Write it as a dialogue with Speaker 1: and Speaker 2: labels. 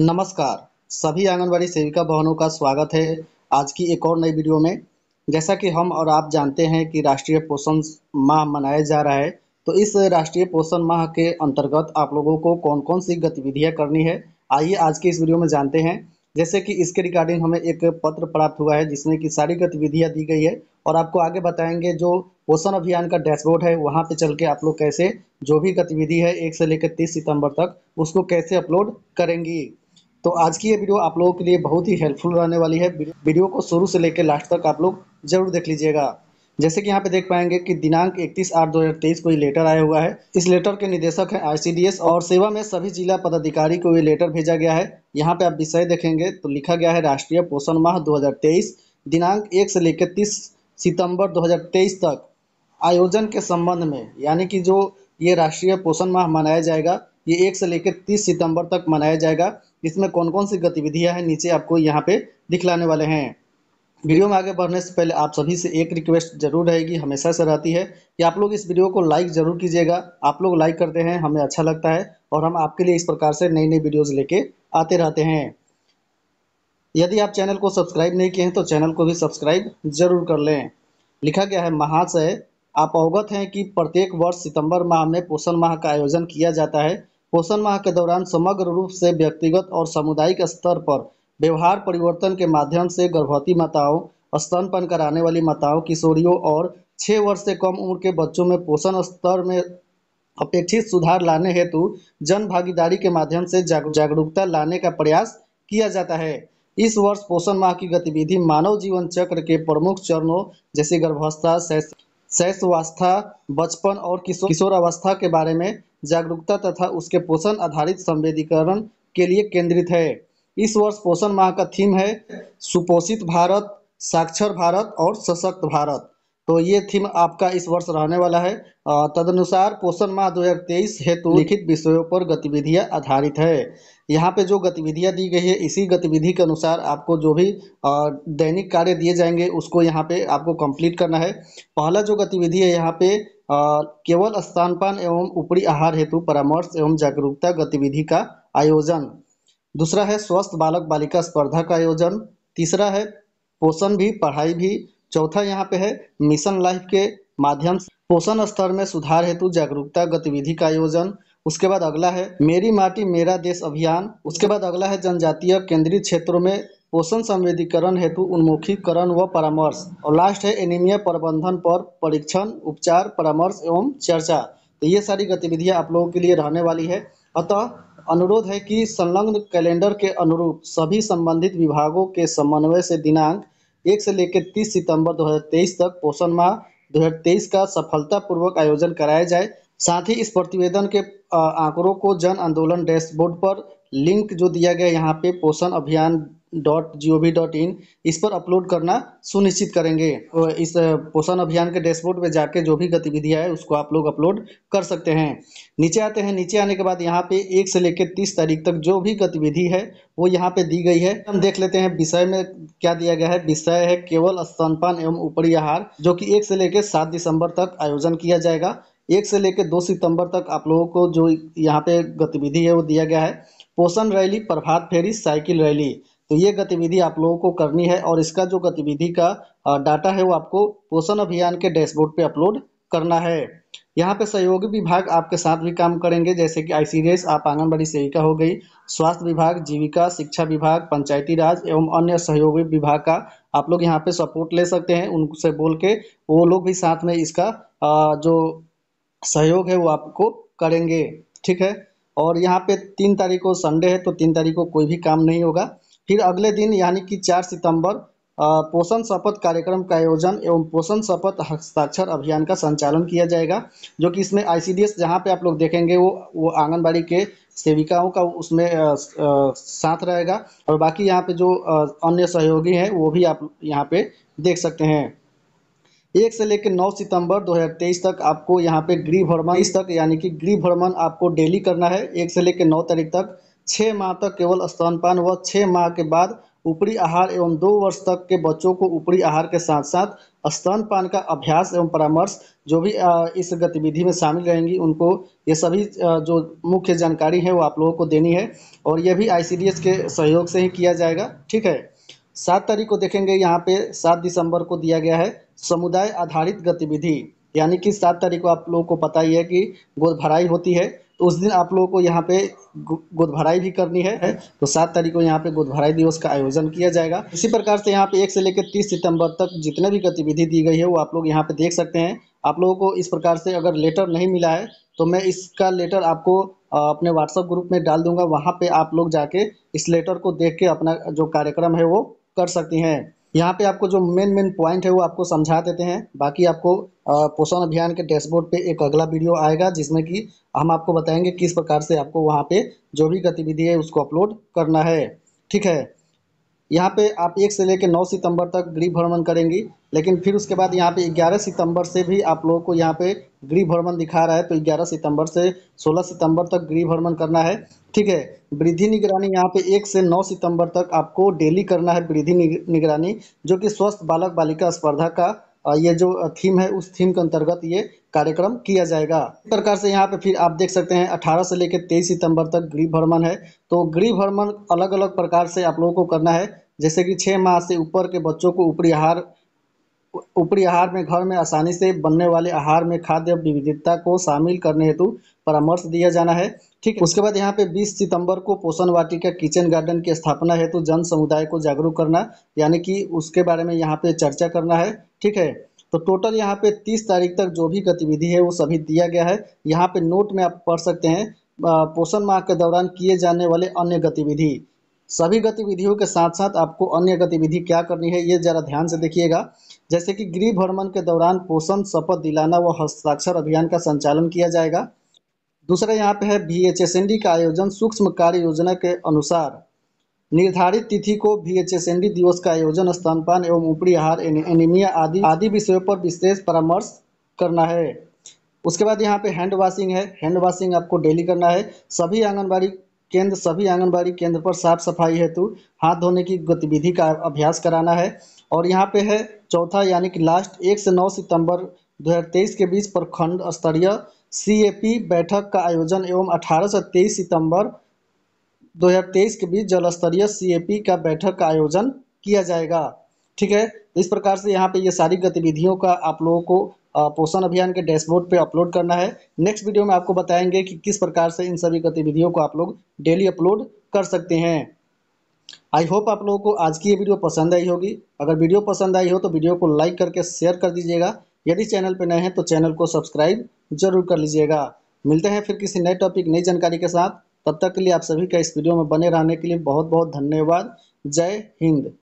Speaker 1: नमस्कार सभी आंगनबाड़ी सेविका बहनों का स्वागत है आज की एक और नई वीडियो में जैसा कि हम और आप जानते हैं कि राष्ट्रीय पोषण माह मनाया जा रहा है तो इस राष्ट्रीय पोषण माह के अंतर्गत आप लोगों को कौन कौन सी गतिविधियां करनी है आइए आज की इस वीडियो में जानते हैं जैसे कि इसके रिगार्डिंग हमें एक पत्र प्राप्त हुआ है जिसमें कि सारी गतिविधियाँ दी गई है और आपको आगे बताएंगे जो पोषण अभियान का डैशबोर्ड है वहाँ पे चल के आप लोग कैसे जो भी गतिविधि है एक से लेकर तीस सितंबर तक उसको कैसे अपलोड करेंगी तो आज की ये वीडियो आप लोगों के लिए बहुत ही हेल्पफुल रहने वाली है वीडियो को शुरू से लेकर लास्ट तक आप लोग जरूर देख लीजिएगा जैसे कि यहाँ पे देख पाएंगे कि दिनांक 31 आठ 2023 को ये लेटर आया हुआ है इस लेटर के निदेशक है आईसीडीएस और सेवा में सभी जिला पदाधिकारी को ये लेटर भेजा गया है यहाँ पे आप विषय देखेंगे तो लिखा गया है राष्ट्रीय पोषण माह 2023 दिनांक एक से लेकर तीस सितंबर 2023 तक आयोजन के संबंध में यानी कि जो ये राष्ट्रीय पोषण माह मनाया जाएगा ये एक से लेकर तीस सितंबर तक मनाया जाएगा इसमें कौन कौन सी गतिविधियां हैं नीचे आपको यहाँ पे दिखलाने वाले हैं वीडियो में आगे बढ़ने से पहले आप सभी से एक रिक्वेस्ट जरूर रहेगी हमेशा से रहती है कि आप लोग इस वीडियो को लाइक जरूर कीजिएगा आप लोग लाइक करते हैं हमें अच्छा लगता है और हम आपके लिए इस प्रकार से नई नई वीडियोज़ लेके आते रहते हैं यदि आप चैनल को सब्सक्राइब नहीं किए हैं तो चैनल को भी सब्सक्राइब जरूर कर लें लिखा गया है महाशय आप अवगत हैं कि प्रत्येक वर्ष सितंबर माह में पोषण माह का आयोजन किया जाता है पोषण माह के दौरान समग्र रूप से व्यक्तिगत और सामुदायिक स्तर पर व्यवहार परिवर्तन के माध्यम से गर्भवती माताओं स्तनपान कराने वाली माताओं किशोरियों और छः वर्ष से कम उम्र के बच्चों में पोषण स्तर में अपेक्षित सुधार लाने हेतु जन भागीदारी के माध्यम से जागरूकता लाने का प्रयास किया जाता है इस वर्ष पोषण माह की गतिविधि मानव जीवन चक्र के प्रमुख चरणों जैसे गर्भावस्था शैशवावस्था बचपन और किशोर किशोरावस्था के बारे में जागरूकता तथा उसके पोषण आधारित संवेदीकरण के लिए केंद्रित है इस वर्ष पोषण माह का थीम है सुपोषित भारत साक्षर भारत और सशक्त भारत तो ये थीम आपका इस वर्ष रहने वाला है तदनुसार पोषण माह 2023 हेतु लिखित विषयों पर गतिविधियां आधारित है यहाँ पे जो गतिविधियां दी गई है इसी गतिविधि के अनुसार आपको जो भी दैनिक कार्य दिए जाएंगे उसको यहाँ पे आपको कंप्लीट करना है पहला जो गतिविधि है यहाँ पे केवल स्थानपान एवं ऊपरी आहार हेतु परामर्श एवं जागरूकता गतिविधि का आयोजन दूसरा है स्वस्थ बालक बालिका स्पर्धा का आयोजन तीसरा है पोषण भी पढ़ाई भी चौथा यहाँ पे है मिशन लाइफ के माध्यम से पोषण स्तर में सुधार हेतु जागरूकता गतिविधि का आयोजन उसके बाद अगला है मेरी माटी मेरा देश अभियान उसके बाद अगला है जनजातीय केंद्रीय क्षेत्रों में पोषण संवेदीकरण हेतु उन्मुखीकरण व परामर्श और लास्ट है एनीमिया प्रबंधन पर परीक्षण उपचार परामर्श एवं चर्चा तो ये सारी गतिविधियाँ आप लोगों के लिए रहने वाली है अतः अनुरोध है कि संलग्न कैलेंडर के अनुरूप सभी संबंधित विभागों के समन्वय से दिनांक एक से लेकर तीस सितंबर 2023 तक पोषण माह 2023 का सफलतापूर्वक आयोजन कराया जाए साथ ही इस प्रतिवेदन के आंकड़ों को जन आंदोलन डैशबोर्ड पर लिंक जो दिया गया यहाँ पे Poshan Abhiyaan dot G O V dot in इस पर अपलोड करना सुनिश्चित करेंगे इस पोषण अभियान के डैशबोर्ड पर जाके जो भी गतिविधियाँ है उसको आप लोग अपलोड कर सकते हैं नीचे आते हैं नीचे आने के बाद यहाँ पे एक से लेकर तीस तारीख तक जो भी गतिविधि है वो यहाँ पे दी गई है हम देख लेते हैं विषय में क्या दिया गया है विषय है केवल स्तनपान एवं ऊपरी आहार जो कि एक से लेकर सात दिसंबर तक आयोजन किया जाएगा एक से लेकर दो सितंबर तक आप लोगों को जो यहाँ पे गतिविधि है वो दिया गया है पोषण रैली प्रभात फेरी साइकिल रैली तो ये गतिविधि आप लोगों को करनी है और इसका जो गतिविधि का डाटा है वो आपको पोषण अभियान के डैशबोर्ड पे अपलोड करना है यहाँ पे सहयोगी विभाग आपके साथ भी काम करेंगे जैसे कि आईसीडीएस आप आंगनबाड़ी सेविका हो गई स्वास्थ्य विभाग जीविका शिक्षा विभाग पंचायती राज एवं अन्य सहयोगी विभाग का आप लोग यहाँ पे सपोर्ट ले सकते हैं उनसे बोल के वो लोग भी साथ में इसका जो सहयोग है वो आपको करेंगे ठीक है और यहाँ पे तीन तारीख को संडे है तो तीन तारीख को कोई भी काम नहीं होगा फिर अगले दिन यानी कि चार सितंबर पोषण शपथ कार्यक्रम का आयोजन एवं पोषण शपथ हस्ताक्षर अभियान का संचालन किया जाएगा जो कि इसमें आईसीडीएस जहां पे आप लोग देखेंगे वो वो आंगनबाड़ी के सेविकाओं का उसमें साथ रहेगा और बाकी यहां पे जो अन्य सहयोगी हैं वो भी आप यहां पे देख सकते हैं एक से लेकर नौ सितंबर 2023 तक आपको यहाँ पे गृह भ्रमण इस तक यानी कि गृह भ्रमण आपको डेली करना है एक से लेकर नौ तारीख तक छः माह तक केवल स्तनपान व छः माह के बाद ऊपरी आहार एवं दो वर्ष तक के बच्चों को ऊपरी आहार के साथ साथ स्तनपान का अभ्यास एवं परामर्श जो भी इस गतिविधि में शामिल रहेंगी उनको ये सभी जो मुख्य जानकारी है वो आप लोगों को देनी है और ये भी आई के सहयोग से ही किया जाएगा ठीक है सात तारीख को देखेंगे यहाँ पे सात दिसंबर को दिया गया है समुदाय आधारित गतिविधि यानी कि सात तारीख को आप लोगों को पता ही है कि गोद भराई होती है तो उस दिन आप लोगों को यहाँ पे गोदभराई भी करनी है, है? तो सात तारीख को यहाँ पे गोदभराई दिवस का आयोजन किया जाएगा इसी प्रकार से यहाँ पे एक से लेकर तीस सितंबर तक जितने भी गतिविधि दी गई है वो आप लोग यहाँ पे देख सकते हैं आप लोगों को इस प्रकार से अगर लेटर नहीं मिला है तो मैं इसका लेटर आपको अपने व्हाट्सएप ग्रुप में डाल दूंगा वहाँ पे आप लोग जाके इस लेटर को देख के अपना जो कार्यक्रम है वो कर सकती हैं यहाँ पे आपको जो मेन मेन पॉइंट है वो आपको समझा देते हैं बाकी आपको पोषण अभियान के डैशबोर्ड पे एक अगला वीडियो आएगा जिसमें कि हम आपको बताएंगे किस प्रकार से आपको वहाँ पे जो भी गतिविधि है उसको अपलोड करना है ठीक है यहाँ पे आप एक से लेकर नौ सितंबर तक गृह भ्रमण करेंगी लेकिन फिर उसके बाद यहाँ पे ग्यारह सितंबर से भी आप लोगों को यहाँ पे गृह भ्रमण दिखा रहा है तो ग्यारह सितंबर से सोलह सितंबर तक गृह भ्रमण करना है ठीक है वृद्धि निगरानी यहाँ पे एक से नौ सितंबर तक आपको डेली करना है वृद्धि निगरानी जो कि स्वस्थ बालक बालिका स्पर्धा का ये जो थीम है उस थीम के अंतर्गत ये कार्यक्रम किया जाएगा इस प्रकार से यहाँ पे फिर आप देख सकते हैं 18 से लेकर 23 सितंबर तक गृह भ्रमण है तो गृह भ्रमण अलग अलग प्रकार से आप लोगों को करना है जैसे कि छः माह से ऊपर के बच्चों को ऊपरी आहार ऊपरी आहार में घर में आसानी से बनने वाले आहार में खाद्य विविधता को शामिल करने हेतु परामर्श दिया जाना है ठीक हम्म। उसके बाद यहाँ पे 20 सितंबर को पोषण वाटिका किचन गार्डन की स्थापना हेतु तो जन समुदाय को जागरूक करना यानी कि उसके बारे में यहाँ पे चर्चा करना है ठीक है तो टोटल यहाँ पे 30 तारीख तक जो भी गतिविधि है वो सभी दिया गया है यहाँ पे नोट में आप पढ़ सकते हैं पोषण माह के दौरान किए जाने वाले अन्य गतिविधि सभी गतिविधियों के साथ साथ आपको अन्य गतिविधि क्या करनी है ये जरा ध्यान से देखिएगा जैसे कि गृह भ्रमण के दौरान पोषण शपथ दिलाना व हस्ताक्षर अभियान का संचालन किया जाएगा दूसरा यहाँ पे है B H S N D का आयोजन सूक्ष्म कार्य योजना के अनुसार निर्धारित तिथि को भी एच एस एन डी दिवस का आयोजन स्तनपान एवं ऊपरी आहार एनीमिया आदि आदि विषयों पर विशेष परामर्श करना है उसके बाद यहाँ पे हैंड वॉशिंग है हैंड वॉशिंग आपको डेली करना है सभी आंगनबाड़ी केंद्र सभी आंगनबाड़ी केंद्र पर साफ सफाई हेतु हाथ धोने की गतिविधि का अभ्यास कराना है और यहाँ पे है चौथा यानी कि लास्ट एक से नौ सितंबर 2023 के बीच प्रखंड स्तरीय सीएपी बैठक का आयोजन एवं 18 से 23 सितंबर 2023 के बीच जलस्तरीय सीएपी का बैठक का आयोजन किया जाएगा ठीक है इस प्रकार से यहाँ पे ये सारी गतिविधियों का आप लोगों को पोषण अभियान के डैशबोर्ड पे अपलोड करना है नेक्स्ट वीडियो में आपको बताएंगे कि किस प्रकार से इन सभी गतिविधियों को आप लोग डेली अपलोड कर सकते हैं आई होप आप लोगों को आज की ये वीडियो पसंद आई होगी अगर वीडियो पसंद आई हो तो वीडियो को लाइक करके शेयर कर दीजिएगा यदि चैनल पर नए हैं तो चैनल को सब्सक्राइब जरूर कर लीजिएगा मिलते हैं फिर किसी नए टॉपिक नई जानकारी के साथ तब तक के लिए आप सभी का इस वीडियो में बने रहने के लिए बहुत बहुत धन्यवाद जय हिंद